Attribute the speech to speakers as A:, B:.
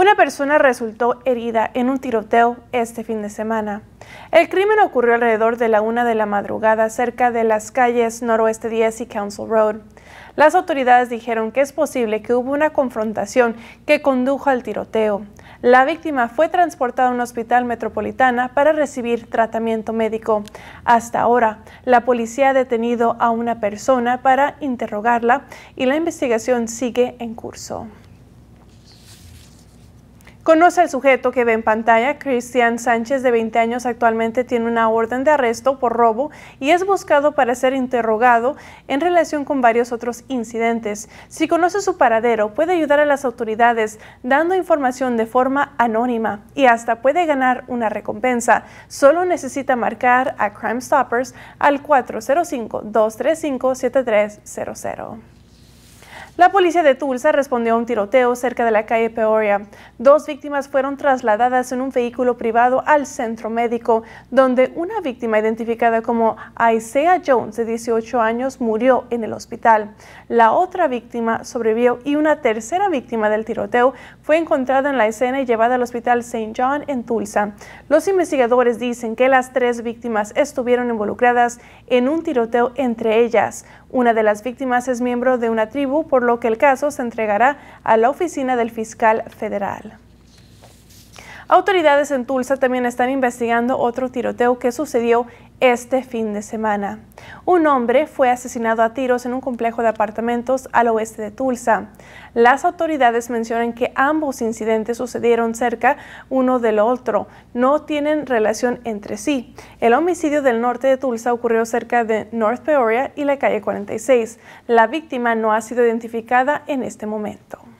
A: Una persona resultó herida en un tiroteo este fin de semana. El crimen ocurrió alrededor de la una de la madrugada cerca de las calles Noroeste 10 y Council Road. Las autoridades dijeron que es posible que hubo una confrontación que condujo al tiroteo. La víctima fue transportada a un hospital metropolitana para recibir tratamiento médico. Hasta ahora, la policía ha detenido a una persona para interrogarla y la investigación sigue en curso. Conoce al sujeto que ve en pantalla, Cristian Sánchez, de 20 años, actualmente tiene una orden de arresto por robo y es buscado para ser interrogado en relación con varios otros incidentes. Si conoce su paradero, puede ayudar a las autoridades dando información de forma anónima y hasta puede ganar una recompensa. Solo necesita marcar a Crime Stoppers al 405-235-7300. La policía de Tulsa respondió a un tiroteo cerca de la calle Peoria. Dos víctimas fueron trasladadas en un vehículo privado al centro médico, donde una víctima identificada como Isaiah Jones, de 18 años, murió en el hospital. La otra víctima sobrevivió y una tercera víctima del tiroteo fue encontrada en la escena y llevada al hospital St. John en Tulsa. Los investigadores dicen que las tres víctimas estuvieron involucradas en un tiroteo entre ellas. Una de las víctimas es miembro de una tribu, por lo que el caso se entregará a la oficina del fiscal federal. Autoridades en Tulsa también están investigando otro tiroteo que sucedió este fin de semana. Un hombre fue asesinado a tiros en un complejo de apartamentos al oeste de Tulsa. Las autoridades mencionan que ambos incidentes sucedieron cerca uno del otro, no tienen relación entre sí. El homicidio del norte de Tulsa ocurrió cerca de North Peoria y la calle 46. La víctima no ha sido identificada en este momento.